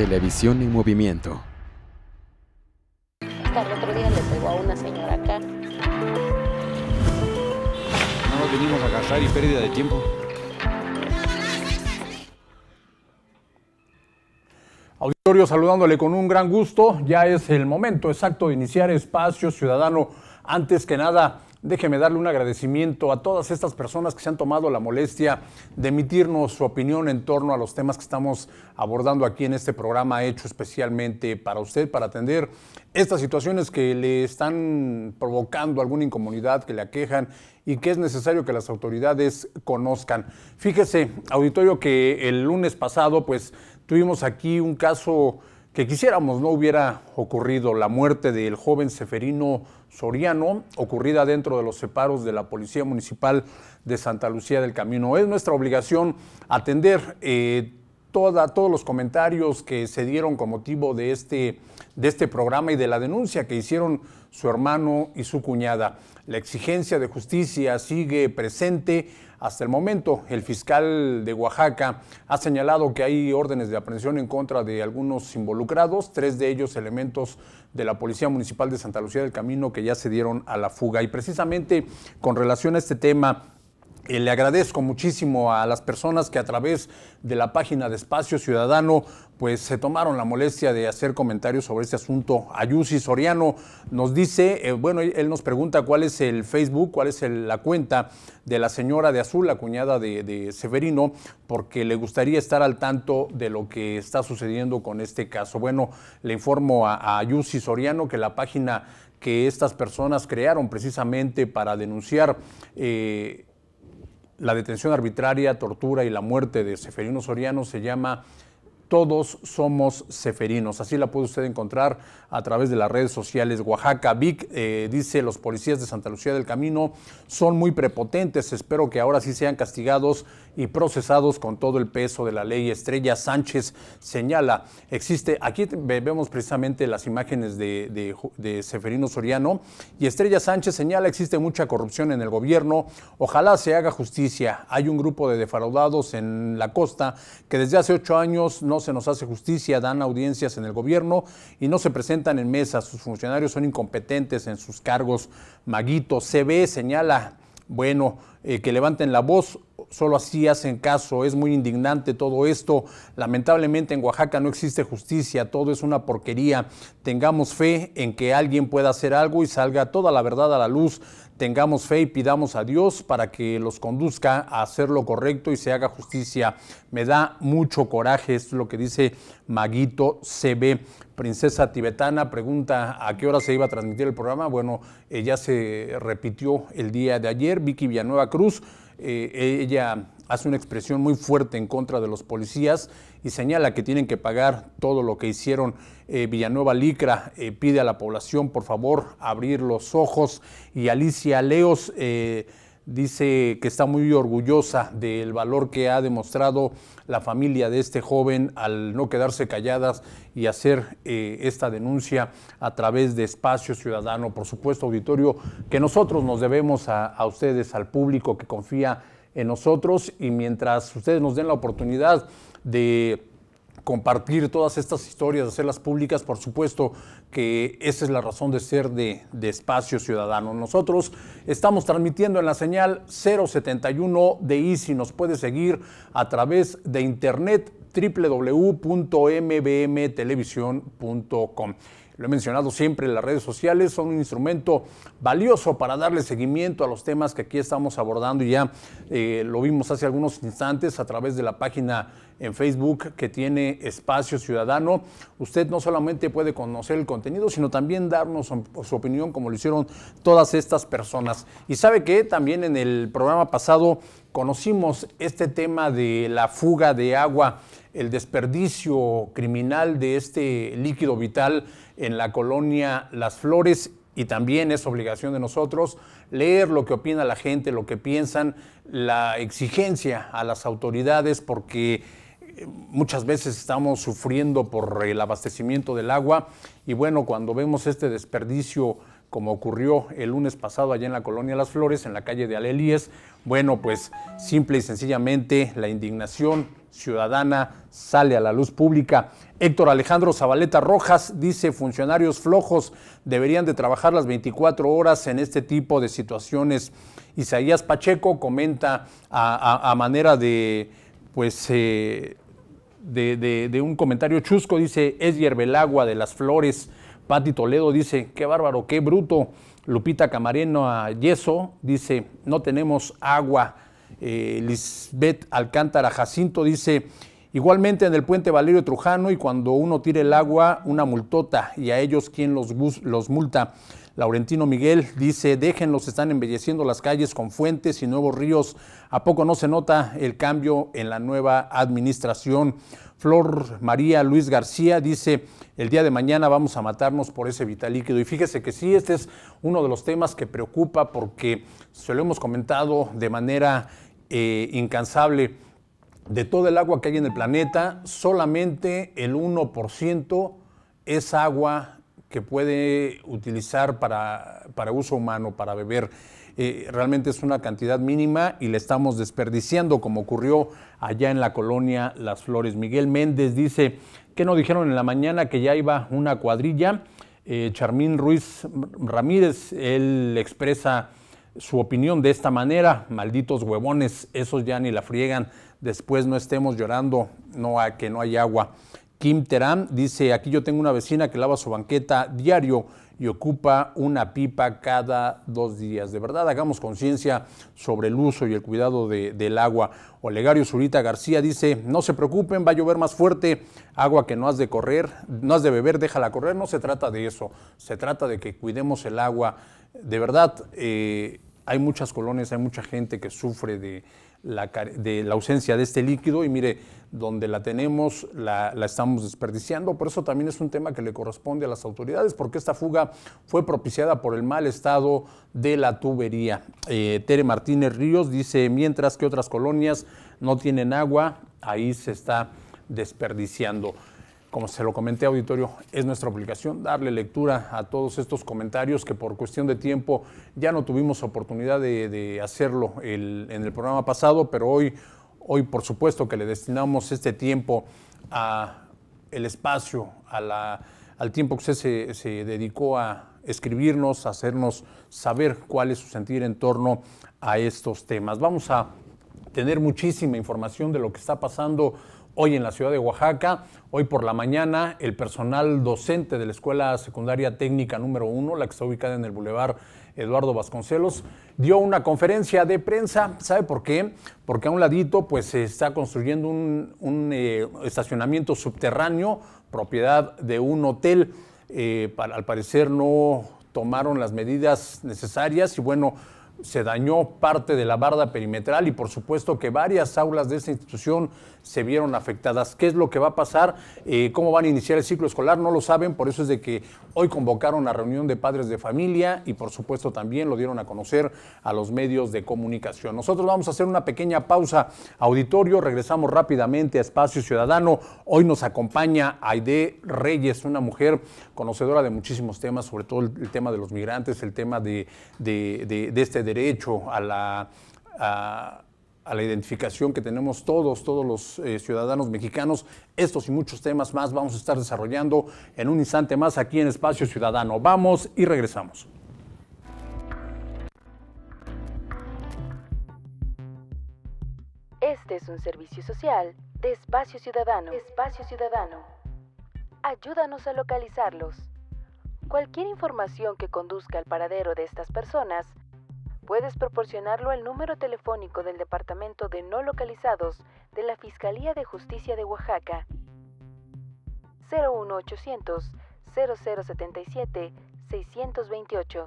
Televisión en movimiento. una No nos venimos a gastar y pérdida de tiempo. Auditorio saludándole con un gran gusto. Ya es el momento exacto de iniciar Espacio Ciudadano. Antes que nada, déjeme darle un agradecimiento a todas estas personas que se han tomado la molestia de emitirnos su opinión en torno a los temas que estamos abordando aquí en este programa hecho especialmente para usted, para atender estas situaciones que le están provocando alguna incomunidad, que le aquejan y que es necesario que las autoridades conozcan. Fíjese, auditorio, que el lunes pasado pues tuvimos aquí un caso que quisiéramos no hubiera ocurrido la muerte del joven Seferino Soriano, ocurrida dentro de los separos de la Policía Municipal de Santa Lucía del Camino. Es nuestra obligación atender eh, toda, todos los comentarios que se dieron con motivo de este, de este programa y de la denuncia que hicieron su hermano y su cuñada. La exigencia de justicia sigue presente hasta el momento, el fiscal de Oaxaca ha señalado que hay órdenes de aprehensión en contra de algunos involucrados, tres de ellos elementos de la Policía Municipal de Santa Lucía del Camino que ya se dieron a la fuga. Y precisamente con relación a este tema, eh, le agradezco muchísimo a las personas que a través de la página de Espacio Ciudadano pues se tomaron la molestia de hacer comentarios sobre este asunto. Ayusi Soriano nos dice, eh, bueno, él nos pregunta cuál es el Facebook, cuál es la cuenta de la señora de Azul, la cuñada de, Severino, porque le gustaría estar al tanto de lo que está sucediendo con este caso. Bueno, le informo a, a Soriano que la página que estas personas crearon precisamente para denunciar eh, la detención arbitraria, tortura y la muerte de Seferino Soriano se llama todos somos Seferinos. Así la puede usted encontrar a través de las redes sociales. Oaxaca Vic eh, dice, los policías de Santa Lucía del Camino son muy prepotentes, espero que ahora sí sean castigados y procesados con todo el peso de la ley. Estrella Sánchez señala, existe, aquí vemos precisamente las imágenes de, Seferino Soriano, y Estrella Sánchez señala, existe mucha corrupción en el gobierno, ojalá se haga justicia. Hay un grupo de defraudados en la costa que desde hace ocho años no se nos hace justicia, dan audiencias en el gobierno y no se presentan en mesa. Sus funcionarios son incompetentes en sus cargos. Maguito, ve, señala, bueno, eh, que levanten la voz solo así hacen caso. Es muy indignante todo esto. Lamentablemente en Oaxaca no existe justicia, todo es una porquería. Tengamos fe en que alguien pueda hacer algo y salga toda la verdad a la luz. Tengamos fe y pidamos a Dios para que los conduzca a hacer lo correcto y se haga justicia. Me da mucho coraje, esto es lo que dice Maguito CB. Princesa Tibetana pregunta a qué hora se iba a transmitir el programa. Bueno, ya se repitió el día de ayer. Vicky Villanueva Cruz eh, ella hace una expresión muy fuerte en contra de los policías y señala que tienen que pagar todo lo que hicieron. Eh, Villanueva Licra eh, pide a la población, por favor, abrir los ojos y Alicia Leos dice que está muy orgullosa del valor que ha demostrado la familia de este joven al no quedarse calladas y hacer eh, esta denuncia a través de Espacio Ciudadano. Por supuesto, auditorio, que nosotros nos debemos a ustedes, al público que confía en nosotros y mientras ustedes nos den la oportunidad de compartir todas estas historias, hacerlas públicas, por supuesto que esa es la razón de ser de, Espacio Ciudadano. Nosotros estamos transmitiendo en la señal 071 de Easy, nos puede seguir a través de internet www.mbmtelevisión.com. Lo he mencionado siempre, las redes sociales son un instrumento valioso para darle seguimiento a los temas que aquí estamos abordando y ya eh, lo vimos hace algunos instantes a través de la página en Facebook que tiene Espacio Ciudadano. Usted no solamente puede conocer el contenido, sino también darnos su opinión como lo hicieron todas estas personas. Y sabe que también en el programa pasado conocimos este tema de la fuga de agua, el desperdicio criminal de este líquido vital en la colonia Las Flores y también es obligación de nosotros leer lo que opina la gente, lo que piensan, la exigencia a las autoridades, porque muchas veces estamos sufriendo por el abastecimiento del agua y bueno, cuando vemos este desperdicio como ocurrió el lunes pasado allá en la colonia Las Flores, en la calle de Alelíes, bueno, pues simple y sencillamente la indignación ciudadana sale a la luz pública. Héctor Alejandro Zabaleta Rojas dice, funcionarios flojos deberían de trabajar las 24 horas en este tipo de situaciones. Isaías Pacheco comenta a, a manera de pues, eh, de, un comentario chusco, dice, es el agua de las Flores. Pati Toledo dice, qué bárbaro, qué bruto. Lupita Camareno a Yeso dice, no tenemos agua. Eh, Lisbeth Alcántara Jacinto dice, igualmente en el puente Valerio Trujano y cuando uno tira el agua, una multota y a ellos quién los multa. Laurentino Miguel dice, déjenlos, están embelleciendo las calles con fuentes y nuevos ríos. ¿A poco no se nota el cambio en la nueva administración? Flor María Luis García dice, el día de mañana vamos a matarnos por ese vital líquido. Y fíjese que sí, este es uno de los temas que preocupa porque se lo hemos comentado de manera eh, incansable. De todo el agua que hay en el planeta, solamente el 1% es agua que puede utilizar para, para uso humano, para beber. Eh, realmente es una cantidad mínima y le estamos desperdiciando, como ocurrió allá en la colonia Las Flores. Miguel Méndez dice, que no dijeron en la mañana que ya iba una cuadrilla? Eh, Charmín Ruiz Ramírez, él expresa su opinión de esta manera, malditos huevones, esos ya ni la friegan, después no estemos llorando, no a que no hay agua. Kim Teram dice, aquí yo tengo una vecina que lava su banqueta diario y ocupa una pipa cada dos días. De verdad, hagamos conciencia sobre el uso y el cuidado del agua. Olegario Zurita García dice, no se preocupen, va a llover más fuerte, agua que no has de correr, no has de beber, déjala correr. No se trata de eso, se trata de que cuidemos el agua. De verdad, eh, hay muchas colonias, hay mucha gente que sufre de la, de la ausencia de este líquido y mire, donde la tenemos la, estamos desperdiciando. Por eso también es un tema que le corresponde a las autoridades, porque esta fuga fue propiciada por el mal estado de la tubería. Eh, Tere Martínez Ríos dice, mientras que otras colonias no tienen agua, ahí se está desperdiciando como se lo comenté auditorio, es nuestra obligación darle lectura a todos estos comentarios que por cuestión de tiempo ya no tuvimos oportunidad de, hacerlo en el programa pasado, pero hoy, hoy por supuesto que le destinamos este tiempo a el espacio, al tiempo que usted se, se dedicó a escribirnos, a hacernos saber cuál es su sentir en torno a estos temas. Vamos a tener muchísima información de lo que está pasando hoy en la ciudad de Oaxaca. Hoy por la mañana, el personal docente de la Escuela Secundaria Técnica número 1, la que está ubicada en el Boulevard Eduardo Vasconcelos, dio una conferencia de prensa. ¿Sabe por qué? Porque a un ladito pues, se está construyendo un, eh, estacionamiento subterráneo, propiedad de un hotel. Eh, al parecer no tomaron las medidas necesarias y bueno, se dañó parte de la barda perimetral y por supuesto que varias aulas de esta institución se vieron afectadas. ¿Qué es lo que va a pasar? Eh, ¿Cómo van a iniciar el ciclo escolar? No lo saben, por eso es de que hoy convocaron a reunión de padres de familia y por supuesto también lo dieron a conocer a los medios de comunicación. Nosotros vamos a hacer una pequeña pausa auditorio, regresamos rápidamente a Espacio Ciudadano. Hoy nos acompaña Aide Reyes, una mujer conocedora de muchísimos temas, sobre todo el, tema de los migrantes, el tema de, de, de, de este derecho a la, a, la identificación que tenemos todos, todos los eh, ciudadanos mexicanos. Estos y muchos temas más vamos a estar desarrollando en un instante más aquí en Espacio Ciudadano. Vamos y regresamos. Este es un servicio social de Espacio Ciudadano. Espacio Ciudadano. Ayúdanos a localizarlos. Cualquier información que conduzca al paradero de estas personas puedes proporcionarlo al número telefónico del Departamento de No Localizados de la Fiscalía de Justicia de Oaxaca 01800 0077 628.